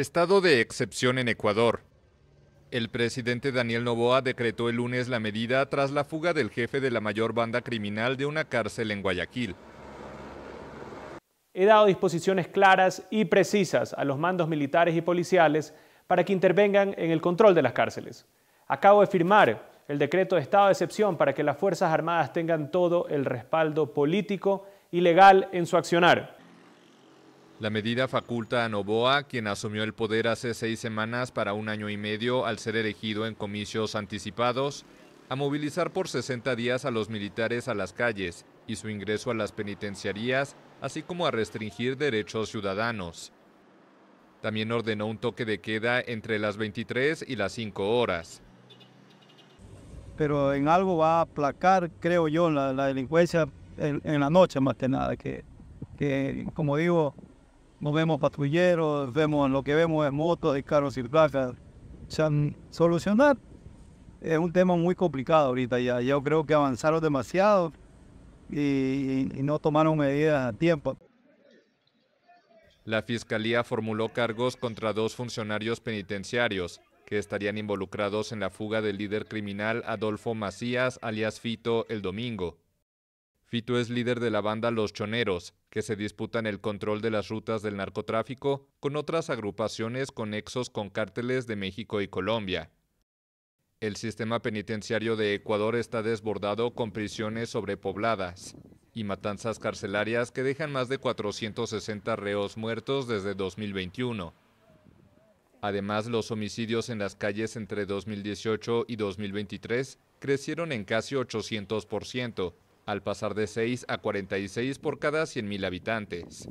Estado de excepción en Ecuador. El presidente Daniel Novoa decretó el lunes la medida tras la fuga del jefe de la mayor banda criminal de una cárcel en Guayaquil. He dado disposiciones claras y precisas a los mandos militares y policiales para que intervengan en el control de las cárceles. Acabo de firmar el decreto de estado de excepción para que las Fuerzas Armadas tengan todo el respaldo político y legal en su accionar. La medida faculta a Novoa, quien asumió el poder hace seis semanas para un año y medio al ser elegido en comicios anticipados, a movilizar por 60 días a los militares a las calles y su ingreso a las penitenciarías, así como a restringir derechos ciudadanos. También ordenó un toque de queda entre las 23 y las 5 horas. Pero en algo va a aplacar, creo yo, la, delincuencia en, la noche más que nada, que, que como digo, nos vemos patrulleros, vemos, lo que vemos es motos y carros y placas. solucionar es un tema muy complicado ahorita ya. Yo creo que avanzaron demasiado y, no tomaron medidas a tiempo. La fiscalía formuló cargos contra dos funcionarios penitenciarios que estarían involucrados en la fuga del líder criminal Adolfo Macías, alias Fito, el domingo es líder de la banda Los Choneros, que se disputan el control de las rutas del narcotráfico con otras agrupaciones conexos con cárteles de México y Colombia. El sistema penitenciario de Ecuador está desbordado con prisiones sobrepobladas y matanzas carcelarias que dejan más de 460 reos muertos desde 2021. Además, los homicidios en las calles entre 2018 y 2023 crecieron en casi 800%, al pasar de 6 a 46 por cada 100.000 habitantes.